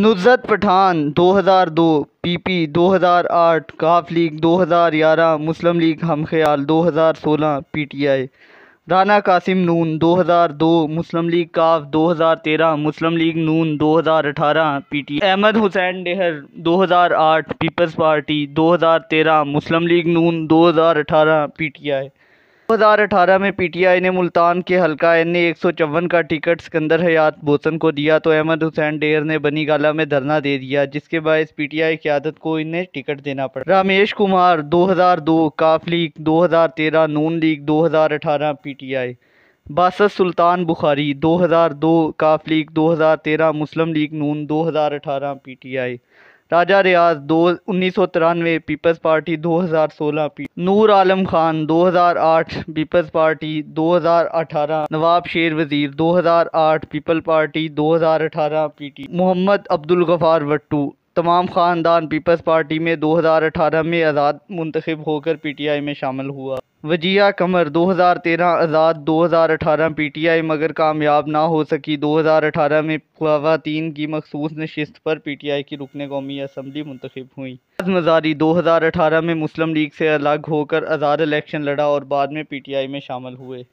नुजरत Pathan 2002 PP 2008 Qaf League 2011 Muslim League Hum Khayal 2016 PTI Rana Qasim Noon 2002 Muslim League Qaf 2013 Muslim League Noon 2018 PT Ahmad Hussain Dehar 2008 Peoples Party 2013 Muslim League Noon 2018 PTI 2018 में PTI ने मुल्तान के हलका एन ए एक का टिकट सिकंदर हयात बोसन को दिया तो अहमद हुसैन डेर ने बनी गाला में धरना दे दिया जिसके बायस पीटीआई की आदत को इन्हें टिकट देना पड़ा रामेश कुमार 2002 काफ लीग 2013 नून लीग 2018 पीटीआई बासत सुल्तान बुखारी 2002 काफ लीग 2013 मुस्लिम लीग नून 2018 पीटीआई राजा रियाज दो उन्नीस सौ तिरानवे पीपल्स पार्टी दो सोलह पी नूर आलम खान दो हजार आठ पीपल्स पार्टी दो हज़ार अठारह नवाब शेर वजीर आठ पीपल पार्टी दो हज़ार अठारह पी टी मोहम्मद अब्दुल गफ़ार तमाम ख़ानदान पीपल्स पार्टी में दो हज़ार अठारह में आज़ाद मुंतखब होकर पी टी आई में शामिल हुआ वजिया कमर 2013 आज़ाद 2018 पीटीआई मगर कामयाब ना हो सकी 2018 में खवतिन की मखसूस नशस्त पर पीटीआई की रुकन कौमी असम्बली मुंतखब हुई मजारी 2018 में मुस्लिम लीग से अलग होकर आज़ाद इलेक्शन लड़ा और बाद में पीटीआई में शामिल हुए